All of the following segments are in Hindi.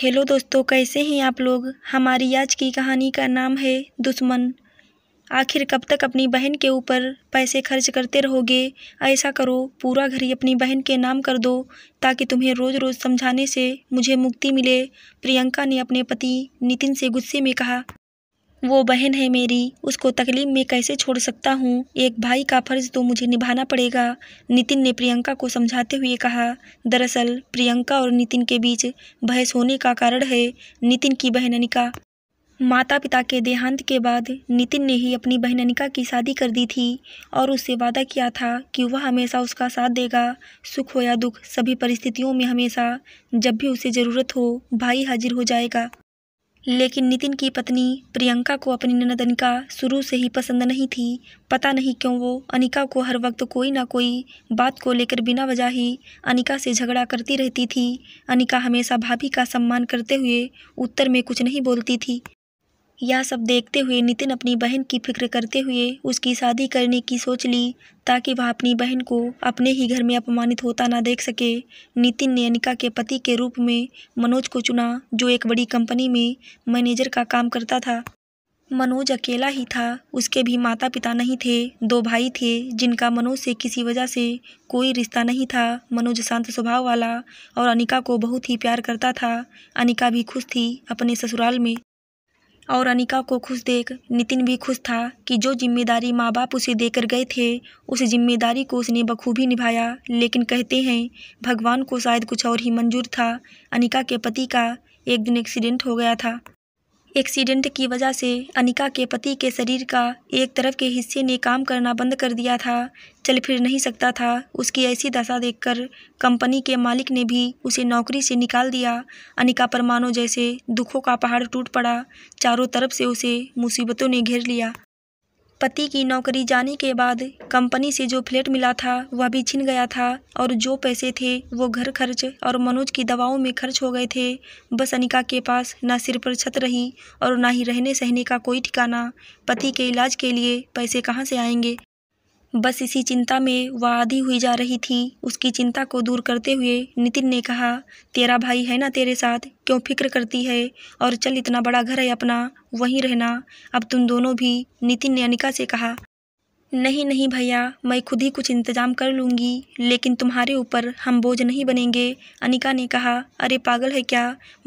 हेलो दोस्तों कैसे हैं आप लोग हमारी आज की कहानी का नाम है दुश्मन आखिर कब तक अपनी बहन के ऊपर पैसे खर्च करते रहोगे ऐसा करो पूरा घर ही अपनी बहन के नाम कर दो ताकि तुम्हें रोज़ रोज़ समझाने से मुझे मुक्ति मिले प्रियंका ने अपने पति नितिन से गुस्से में कहा वो बहन है मेरी उसको तकलीफ में कैसे छोड़ सकता हूँ एक भाई का फर्ज तो मुझे निभाना पड़ेगा नितिन ने प्रियंका को समझाते हुए कहा दरअसल प्रियंका और नितिन के बीच बहस होने का कारण है नितिन की बहन अनिका माता पिता के देहांत के बाद नितिन ने ही अपनी बहन अनिका की शादी कर दी थी और उससे वादा किया था कि वह हमेशा उसका साथ देगा सुख हो या दुख सभी परिस्थितियों में हमेशा जब भी उसे ज़रूरत हो भाई हाजिर हो जाएगा लेकिन नितिन की पत्नी प्रियंका को अपनी ननद अनिका शुरू से ही पसंद नहीं थी पता नहीं क्यों वो अनिका को हर वक्त कोई ना कोई बात को लेकर बिना वजह ही अनिका से झगड़ा करती रहती थी अनिका हमेशा भाभी का सम्मान करते हुए उत्तर में कुछ नहीं बोलती थी यह सब देखते हुए नितिन अपनी बहन की फिक्र करते हुए उसकी शादी करने की सोच ली ताकि वह अपनी बहन को अपने ही घर में अपमानित होता ना देख सके नितिन ने अनिका के पति के रूप में मनोज को चुना जो एक बड़ी कंपनी में मैनेजर का काम करता था मनोज अकेला ही था उसके भी माता पिता नहीं थे दो भाई थे जिनका मनोज से किसी वजह से कोई रिश्ता नहीं था मनोज शांत स्वभाव वाला और अनिका को बहुत ही प्यार करता था अनिका भी खुश थी अपने ससुराल में और अनिका को खुश देख नितिन भी खुश था कि जो जिम्मेदारी माँ बाप उसे देकर गए थे उस जिम्मेदारी को उसने बखूबी निभाया लेकिन कहते हैं भगवान को शायद कुछ और ही मंजूर था अनिका के पति का एक दिन एक्सीडेंट हो गया था एक्सीडेंट की वजह से अनिका के पति के शरीर का एक तरफ के हिस्से ने काम करना बंद कर दिया था चल फिर नहीं सकता था उसकी ऐसी दशा देखकर कंपनी के मालिक ने भी उसे नौकरी से निकाल दिया अनिका परमानो जैसे दुखों का पहाड़ टूट पड़ा चारों तरफ से उसे मुसीबतों ने घेर लिया पति की नौकरी जाने के बाद कंपनी से जो फ्लैट मिला था वह भी छिन गया था और जो पैसे थे वो घर खर्च और मनोज की दवाओं में खर्च हो गए थे बस अनिका के पास न सिर पर छत रही और ना ही रहने सहने का कोई ठिकाना पति के इलाज के लिए पैसे कहाँ से आएंगे बस इसी चिंता में वह आधी हुई जा रही थी उसकी चिंता को दूर करते हुए नितिन ने कहा तेरा भाई है ना तेरे साथ क्यों फिक्र करती है और चल इतना बड़ा घर है अपना वहीं रहना अब तुम दोनों भी नितिन ने अनिका से कहा नहीं नहीं भैया मैं खुद ही कुछ इंतज़ाम कर लूँगी लेकिन तुम्हारे ऊपर हम बोझ नहीं बनेंगे अनिका ने कहा अरे पागल है क्या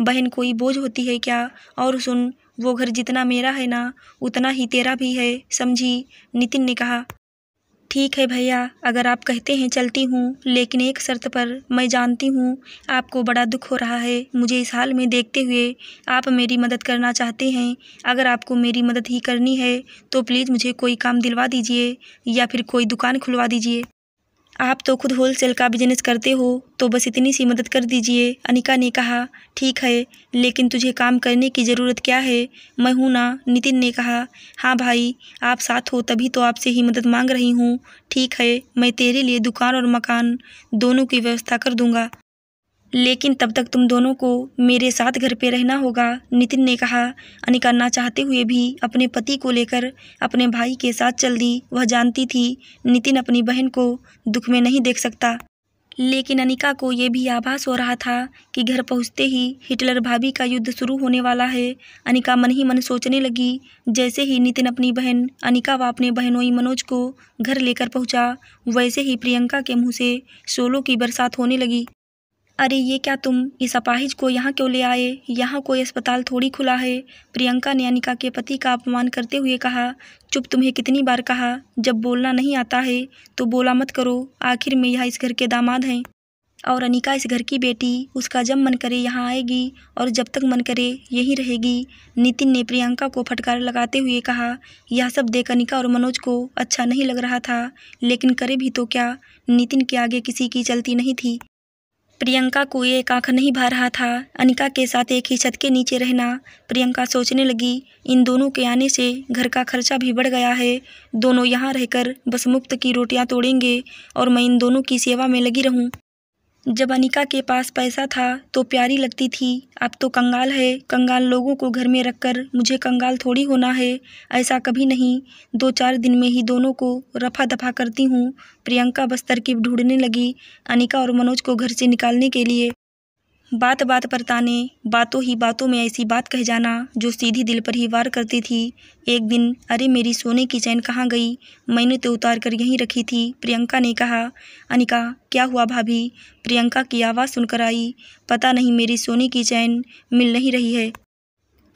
बहन कोई बोझ होती है क्या और सुन वो घर जितना मेरा है ना उतना ही तेरा भी है समझी नितिन ने कहा ठीक है भैया अगर आप कहते हैं चलती हूँ लेकिन एक शर्त पर मैं जानती हूँ आपको बड़ा दुख हो रहा है मुझे इस हाल में देखते हुए आप मेरी मदद करना चाहते हैं अगर आपको मेरी मदद ही करनी है तो प्लीज़ मुझे कोई काम दिलवा दीजिए या फिर कोई दुकान खुलवा दीजिए आप तो खुद होलसेल का बिजनेस करते हो तो बस इतनी सी मदद कर दीजिए अनिका ने कहा ठीक है लेकिन तुझे काम करने की ज़रूरत क्या है मैं हूँ ना नितिन ने कहा हाँ भाई आप साथ हो तभी तो आपसे ही मदद मांग रही हूँ ठीक है मैं तेरे लिए दुकान और मकान दोनों की व्यवस्था कर दूँगा लेकिन तब तक तुम दोनों को मेरे साथ घर पे रहना होगा नितिन ने कहा अनिका ना चाहते हुए भी अपने पति को लेकर अपने भाई के साथ चल दी वह जानती थी नितिन अपनी बहन को दुख में नहीं देख सकता लेकिन अनिका को ये भी आभास हो रहा था कि घर पहुंचते ही हिटलर भाभी का युद्ध शुरू होने वाला है अनिका मन ही मन सोचने लगी जैसे ही नितिन अपनी बहन अनिका व अपने बहनोई मनोज को घर लेकर पहुंचा वैसे ही प्रियंका के मुंह से सोलो की बरसात होने लगी अरे ये क्या तुम इस अपाहिज को यहाँ क्यों ले आए यहाँ कोई अस्पताल थोड़ी खुला है प्रियंका ने अनिका के पति का अपमान करते हुए कहा चुप तुम्हें कितनी बार कहा जब बोलना नहीं आता है तो बोला मत करो आखिर में यह इस घर के दामाद हैं और अनिका इस घर की बेटी उसका जब मन करे यहाँ आएगी और जब तक मन करे यहीं रहेगी नितिन ने प्रियंका को फटकार लगाते हुए कहा यह सब देख अनिका और मनोज को अच्छा नहीं लग रहा था लेकिन करे भी तो क्या नितिन के आगे किसी की चलती नहीं थी प्रियंका को एक आंख नहीं भा रहा था अनिका के साथ एक ही छत के नीचे रहना प्रियंका सोचने लगी इन दोनों के आने से घर का खर्चा भी बढ़ गया है दोनों यहाँ रहकर बस मुफ्त की रोटियाँ तोड़ेंगे और मैं इन दोनों की सेवा में लगी रहूँ जब अनिका के पास पैसा था तो प्यारी लगती थी अब तो कंगाल है कंगाल लोगों को घर में रखकर मुझे कंगाल थोड़ी होना है ऐसा कभी नहीं दो चार दिन में ही दोनों को रफा दफा करती हूँ प्रियंका बस तरकीब ढूंढने लगी अनिका और मनोज को घर से निकालने के लिए बात बात पर ताने बातों ही बातों में ऐसी बात कह जाना जो सीधी दिल पर ही वार करती थी एक दिन अरे मेरी सोने की चैन कहाँ गई मैंने तो उतार कर यहीं रखी थी प्रियंका ने कहा अनिका क्या हुआ भाभी प्रियंका की आवाज़ सुनकर आई पता नहीं मेरी सोने की चैन मिल नहीं रही है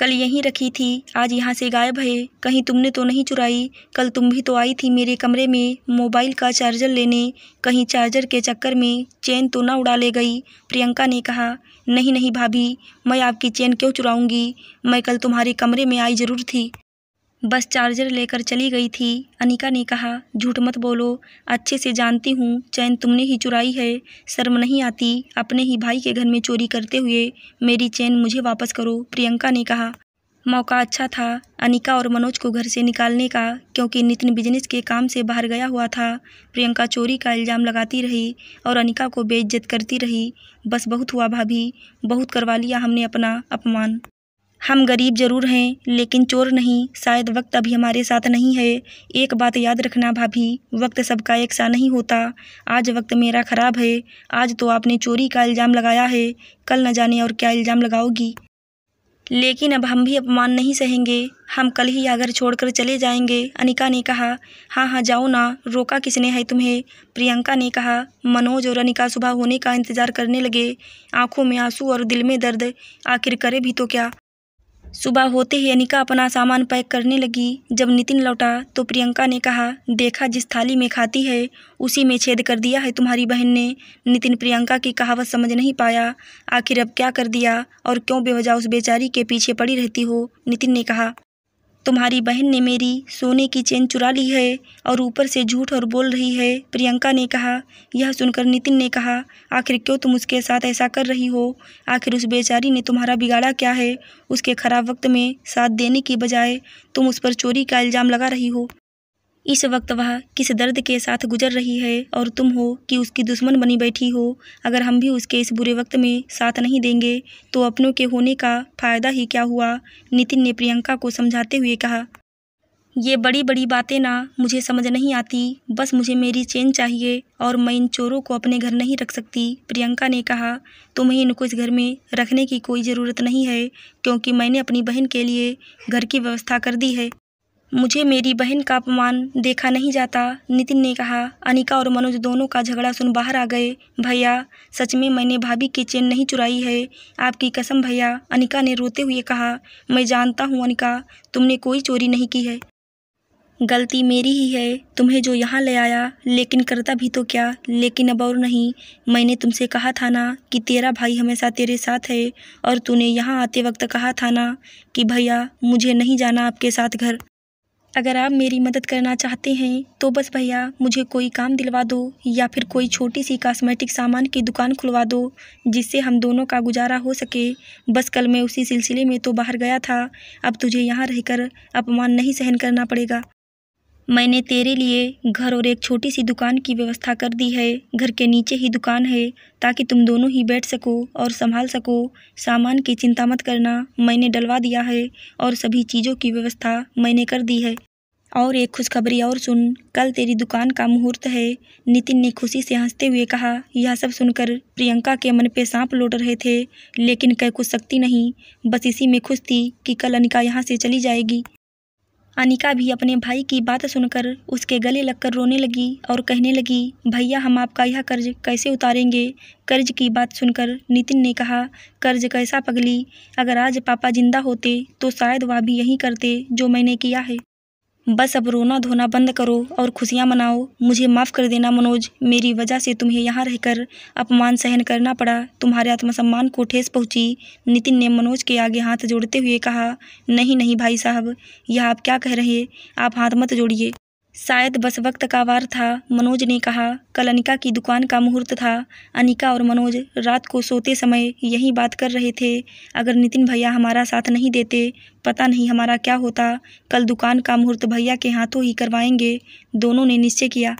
कल यहीं रखी थी आज यहाँ से गायब है कहीं तुमने तो नहीं चुराई कल तुम भी तो आई थी मेरे कमरे में मोबाइल का चार्जर लेने कहीं चार्जर के चक्कर में चैन तो ना उड़ा ले गई प्रियंका ने कहा नहीं नहीं भाभी मैं आपकी चैन क्यों चुराऊंगी मैं कल तुम्हारे कमरे में आई ज़रूर थी बस चार्जर लेकर चली गई थी अनिका ने कहा झूठ मत बोलो अच्छे से जानती हूँ चैन तुमने ही चुराई है शर्म नहीं आती अपने ही भाई के घर में चोरी करते हुए मेरी चैन मुझे वापस करो प्रियंका ने कहा मौका अच्छा था अनिका और मनोज को घर से निकालने का क्योंकि नितिन बिजनेस के काम से बाहर गया हुआ था प्रियंका चोरी का इल्ज़ाम लगाती रही और अनिका को बेइज्जत करती रही बस बहुत हुआ भाभी बहुत करवा लिया हमने अपना अपमान हम गरीब जरूर हैं लेकिन चोर नहीं शायद वक्त अभी हमारे साथ नहीं है एक बात याद रखना भाभी वक्त सबका एक सा नहीं होता आज वक्त मेरा ख़राब है आज तो आपने चोरी का इल्ज़ाम लगाया है कल न जाने और क्या इल्ज़ाम लगाओगी लेकिन अब हम भी अपमान नहीं सहेंगे हम कल ही आगर छोड़कर चले जाएंगे अनिका ने कहा हाँ हाँ जाओ ना रोका किसने है तुम्हें प्रियंका ने कहा मनोज और अनिका सुबह होने का इंतज़ार करने लगे आंखों में आंसू और दिल में दर्द आखिर करे भी तो क्या सुबह होते ही अनिका अपना सामान पैक करने लगी जब नितिन लौटा तो प्रियंका ने कहा देखा जिस थाली में खाती है उसी में छेद कर दिया है तुम्हारी बहन ने नितिन प्रियंका की कहावत समझ नहीं पाया आखिर अब क्या कर दिया और क्यों बेवजह उस बेचारी के पीछे पड़ी रहती हो नितिन ने कहा तुम्हारी बहन ने मेरी सोने की चेन चुरा ली है और ऊपर से झूठ और बोल रही है प्रियंका ने कहा यह सुनकर नितिन ने कहा आखिर क्यों तुम उसके साथ ऐसा कर रही हो आखिर उस बेचारी ने तुम्हारा बिगाड़ा क्या है उसके खराब वक्त में साथ देने की बजाय तुम उस पर चोरी का इल्ज़ाम लगा रही हो इस वक्त वह किस दर्द के साथ गुजर रही है और तुम हो कि उसकी दुश्मन बनी बैठी हो अगर हम भी उसके इस बुरे वक्त में साथ नहीं देंगे तो अपनों के होने का फ़ायदा ही क्या हुआ नितिन ने प्रियंका को समझाते हुए कहा ये बड़ी बड़ी बातें ना मुझे समझ नहीं आती बस मुझे मेरी चेन चाहिए और मैं इन चोरों को अपने घर नहीं रख सकती प्रियंका ने कहा तुम्हें इनको इस घर में रखने की कोई ज़रूरत नहीं है क्योंकि मैंने अपनी बहन के लिए घर की व्यवस्था कर दी है मुझे मेरी बहन का अपमान देखा नहीं जाता नितिन ने कहा अनिका और मनोज दोनों का झगड़ा सुन बाहर आ गए भैया सच में मैंने भाभी की चेन नहीं चुराई है आपकी कसम भैया अनिका ने रोते हुए कहा मैं जानता हूँ अनिका तुमने कोई चोरी नहीं की है गलती मेरी ही है तुम्हें जो यहाँ ले आया लेकिन करता भी तो क्या लेकिन अब और नहीं मैंने तुमसे कहा था ना कि तेरा भाई हमेशा तेरे साथ है और तूने यहाँ आते वक्त कहा था ना कि भैया मुझे नहीं जाना आपके साथ घर अगर आप मेरी मदद करना चाहते हैं तो बस भैया मुझे कोई काम दिलवा दो या फिर कोई छोटी सी कॉस्मेटिक सामान की दुकान खुलवा दो जिससे हम दोनों का गुजारा हो सके बस कल मैं उसी सिलसिले में तो बाहर गया था अब तुझे यहाँ रहकर अपमान नहीं सहन करना पड़ेगा मैंने तेरे लिए घर और एक छोटी सी दुकान की व्यवस्था कर दी है घर के नीचे ही दुकान है ताकि तुम दोनों ही बैठ सको और संभाल सको सामान की चिंता मत करना मैंने डलवा दिया है और सभी चीज़ों की व्यवस्था मैंने कर दी है और एक खुशखबरी और सुन कल तेरी दुकान का मुहूर्त है नितिन ने खुशी से हंसते हुए कहा यह सब सुनकर प्रियंका के मन पे सांप लौट रहे थे लेकिन कह कुछ सकती नहीं बस इसी में खुश थी कि कल अनिका यहाँ से चली जाएगी अनिका भी अपने भाई की बात सुनकर उसके गले लगकर रोने लगी और कहने लगी भैया हम आपका यह कर्ज कैसे उतारेंगे कर्ज की बात सुनकर नितिन ने कहा कर्ज कैसा पगली अगर आज पापा जिंदा होते तो शायद वह भी यही करते जो मैंने किया है बस अब रोना धोना बंद करो और खुशियाँ मनाओ मुझे माफ़ कर देना मनोज मेरी वजह से तुम्हें यहाँ रहकर अपमान सहन करना पड़ा तुम्हारे आत्मसम्मान को ठेस पहुँची नितिन ने मनोज के आगे हाथ जोड़ते हुए कहा नहीं नहीं भाई साहब यह आप क्या कह रहे आप हाथ मत जोड़िए शायद बस वक्त का वार था मनोज ने कहा कल अनिका की दुकान का मुहूर्त था अनिका और मनोज रात को सोते समय यही बात कर रहे थे अगर नितिन भैया हमारा साथ नहीं देते पता नहीं हमारा क्या होता कल दुकान का मुहूर्त भैया के हाथों ही करवाएंगे दोनों ने निश्चय किया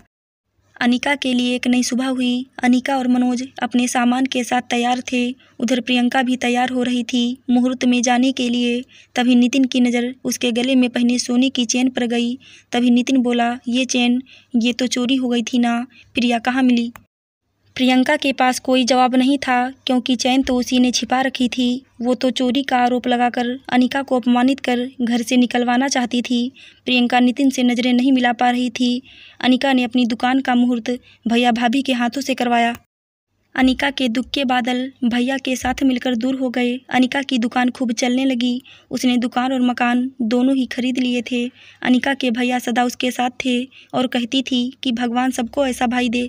अनिका के लिए एक नई सुबह हुई अनिका और मनोज अपने सामान के साथ तैयार थे उधर प्रियंका भी तैयार हो रही थी मुहूर्त में जाने के लिए तभी नितिन की नज़र उसके गले में पहने सोने की चेन पर गई तभी नितिन बोला ये चेन ये तो चोरी हो गई थी ना प्रिया कहाँ मिली प्रियंका के पास कोई जवाब नहीं था क्योंकि चैन तो उसी ने छिपा रखी थी वो तो चोरी का आरोप लगाकर अनिका को अपमानित कर घर से निकलवाना चाहती थी प्रियंका नितिन से नज़रें नहीं मिला पा रही थी अनिका ने अपनी दुकान का मुहूर्त भैया भाभी के हाथों से करवाया अनिका के दुख के बादल भैया के साथ मिलकर दूर हो गए अनिका की दुकान खूब चलने लगी उसने दुकान और मकान दोनों ही खरीद लिए थे अनिका के भैया सदा उसके साथ थे और कहती थी कि भगवान सबको ऐसा भाई दे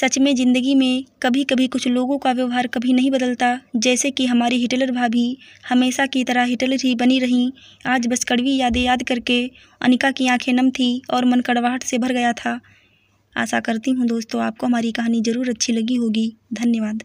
सच में ज़िंदगी में कभी कभी कुछ लोगों का व्यवहार कभी नहीं बदलता जैसे कि हमारी हिटलर भाभी हमेशा की तरह हिटलर ही बनी रहीं आज बस कड़वी यादें याद करके अनिका की आंखें नम थी और मन कड़वाहट से भर गया था आशा करती हूँ दोस्तों आपको हमारी कहानी ज़रूर अच्छी लगी होगी धन्यवाद